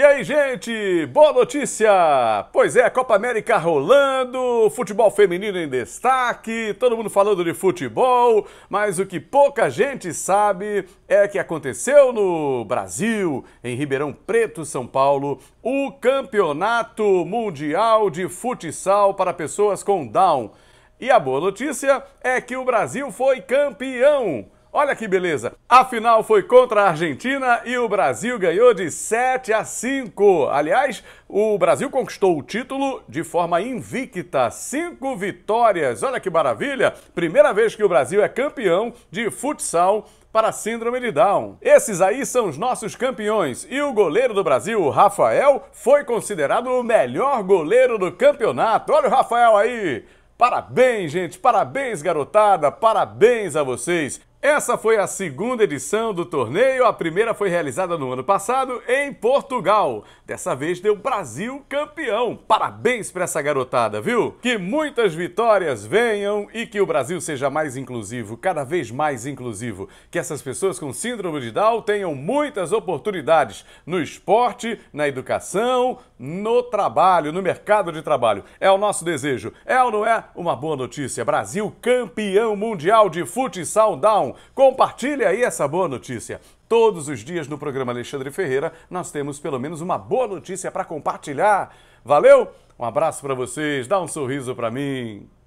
E aí, gente, boa notícia! Pois é, Copa América rolando, futebol feminino em destaque, todo mundo falando de futebol, mas o que pouca gente sabe é que aconteceu no Brasil, em Ribeirão Preto, São Paulo, o Campeonato Mundial de Futsal para pessoas com Down. E a boa notícia é que o Brasil foi campeão! Olha que beleza! A final foi contra a Argentina e o Brasil ganhou de 7 a 5. Aliás, o Brasil conquistou o título de forma invicta, cinco vitórias. Olha que maravilha! Primeira vez que o Brasil é campeão de futsal para síndrome de Down. Esses aí são os nossos campeões e o goleiro do Brasil, Rafael, foi considerado o melhor goleiro do campeonato. Olha o Rafael aí! Parabéns, gente! Parabéns, garotada! Parabéns a vocês! Essa foi a segunda edição do torneio. A primeira foi realizada no ano passado em Portugal. Dessa vez deu Brasil campeão. Parabéns para essa garotada, viu? Que muitas vitórias venham e que o Brasil seja mais inclusivo, cada vez mais inclusivo. Que essas pessoas com síndrome de Down tenham muitas oportunidades no esporte, na educação, no trabalho, no mercado de trabalho. É o nosso desejo. É ou não é? Uma boa notícia. Brasil campeão mundial de futsal down. Compartilhe aí essa boa notícia. Todos os dias no programa Alexandre Ferreira, nós temos pelo menos uma boa notícia para compartilhar. Valeu? Um abraço para vocês, dá um sorriso para mim.